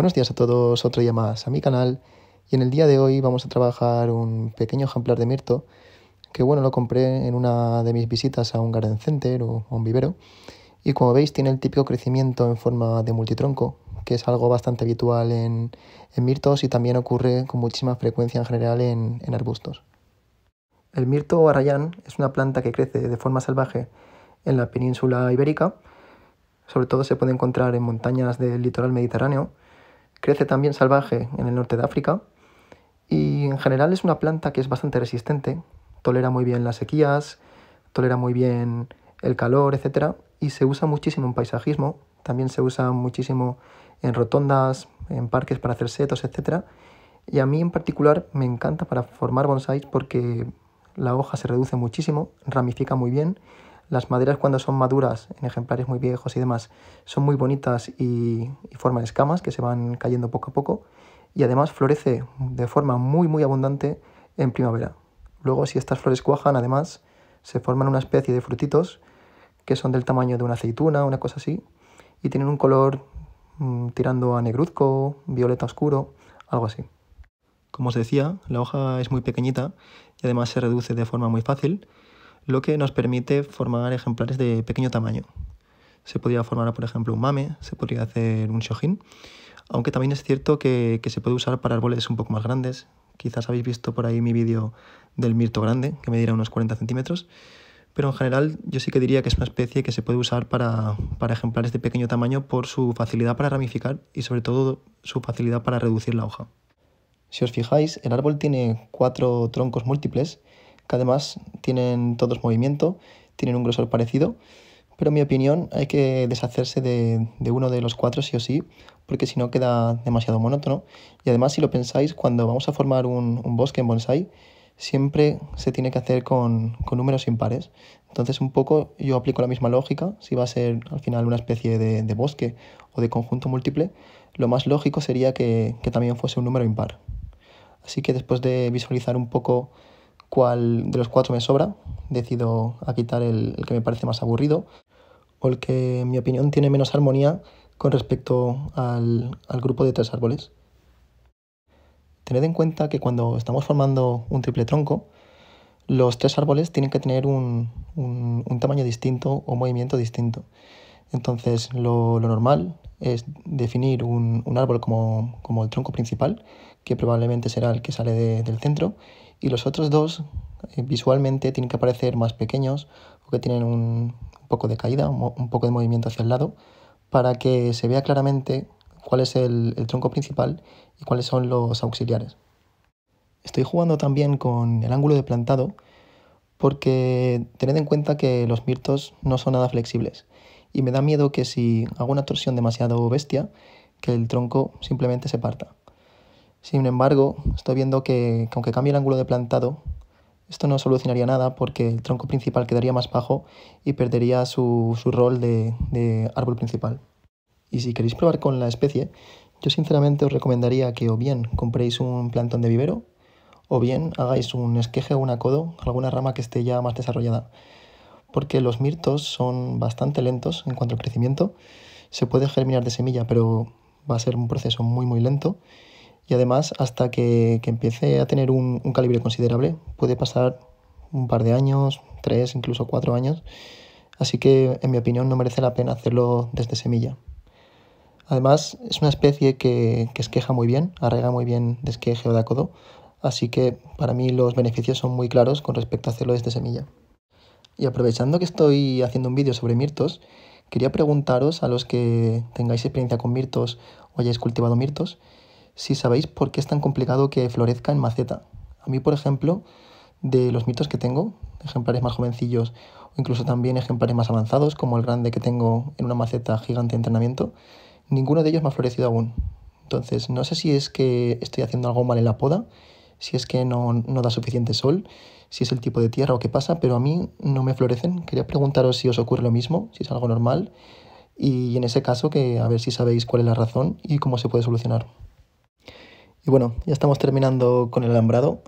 Buenos días a todos, otro día más a mi canal y en el día de hoy vamos a trabajar un pequeño ejemplar de mirto que bueno, lo compré en una de mis visitas a un garden center o a un vivero y como veis tiene el típico crecimiento en forma de multitronco que es algo bastante habitual en, mirtos y también ocurre con muchísima frecuencia en general en, arbustos. El mirto o arrayán es una planta que crece de forma salvaje en la península ibérica, sobre todo se puede encontrar en montañas del litoral mediterráneo, Crece también salvaje en el norte de África y en general es una planta que es bastante resistente, tolera muy bien las sequías, tolera muy bien el calor, etc. Y se usa muchísimo en paisajismo, también se usa muchísimo en rotondas, en parques para hacer setos, etc. Y a mí en particular me encanta para formar bonsáis porque la hoja se reduce muchísimo, ramifica muy bien las maderas cuando son maduras, en ejemplares muy viejos y demás, son muy bonitas y, forman escamas que se van cayendo poco a poco y además florece de forma muy muy abundante en primavera. Luego si estas flores cuajan además se forman una especie de frutitos que son del tamaño de una aceituna, una cosa así, y tienen un color mm, tirando a negruzco, violeta oscuro, algo así. Como os decía, la hoja es muy pequeñita y además se reduce de forma muy fácil lo que nos permite formar ejemplares de pequeño tamaño. Se podría formar, por ejemplo, un mame, se podría hacer un shojin, aunque también es cierto que, se puede usar para árboles un poco más grandes. Quizás habéis visto por ahí mi vídeo del mirto grande, que medirá unos 40 centímetros, pero en general yo sí que diría que es una especie que se puede usar para, para ejemplares de pequeño tamaño por su facilidad para ramificar y sobre todo su facilidad para reducir la hoja. Si os fijáis, el árbol tiene cuatro troncos múltiples que además tienen todos movimiento, tienen un grosor parecido, pero en mi opinión hay que deshacerse de, uno de los cuatro sí o sí, porque si no queda demasiado monótono. Y además si lo pensáis, cuando vamos a formar un, bosque en bonsai, siempre se tiene que hacer con, números impares. Entonces, un poco yo aplico la misma lógica. Si va a ser al final una especie de, bosque o de conjunto múltiple, lo más lógico sería que, que, también fuese un número impar. Así que después de visualizar un poco cuál de los cuatro me sobra. Decido a quitar el, que me parece más aburrido o el que, en mi opinión, tiene menos armonía con respecto al, grupo de tres árboles. Tened en cuenta que cuando estamos formando un triple tronco, los tres árboles tienen que tener un, tamaño distinto o movimiento distinto. Entonces, lo, normal es definir un, árbol como el tronco principal que probablemente será el que sale del centro, y los otros dos eh, visualmente tienen que aparecer más pequeños o que tienen un, poco de caída, un, poco de movimiento hacia el lado, para que se vea claramente cuál es el, el tronco principal y cuáles son los auxiliares. Estoy jugando también con el ángulo de plantado porque tened en cuenta que los mirtos no son nada flexibles y me da miedo que si hago una torsión demasiado bestia, que el tronco simplemente se parta. Sin embargo, estoy viendo que, aunque cambie el ángulo de plantado, esto no solucionaría nada porque el tronco principal quedaría más bajo y perdería su, rol de, árbol principal. Y si queréis probar con la especie, yo sinceramente os recomendaría que o bien compréis un plantón de vivero o bien hagáis un esqueje o un acodo, alguna rama que esté ya más desarrollada. Porque los mirtos son bastante lentos en cuanto al crecimiento. Se puede germinar de semilla, pero va a ser un proceso muy muy lento y además, hasta que, que empiece a tener un, calibre considerable, puede pasar un par de años, tres, incluso cuatro años. Así que, en mi opinión, no merece la pena hacerlo desde semilla. Además, es una especie que, que esqueja muy bien, arrega muy bien de esqueje o de acodo. Así que, para mí, los beneficios son muy claros con respecto a hacerlo desde semilla. Y aprovechando que estoy haciendo un vídeo sobre mirtos, quería preguntaros a los que tengáis experiencia con mirtos o hayáis cultivado mirtos, si sabéis por qué es tan complicado que florezca en maceta. A mí, por ejemplo, de los mitos que tengo, ejemplares más jovencillos o incluso también ejemplares más avanzados, como el grande que tengo en una maceta gigante de entrenamiento, ninguno de ellos me ha florecido aún. Entonces, no sé si es que estoy haciendo algo mal en la poda, si es que no, da suficiente sol, si es el tipo de tierra o qué pasa, pero a mí no me florecen. Quería preguntaros si os ocurre lo mismo, si es algo normal, y en ese caso que a ver si sabéis cuál es la razón y cómo se puede solucionar. Y bueno, ya estamos terminando con el alambrado.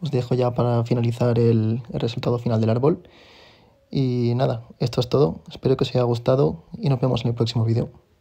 Os dejo ya para finalizar el, el resultado final del árbol. Y nada, esto es todo. Espero que os haya gustado y nos vemos en el próximo vídeo.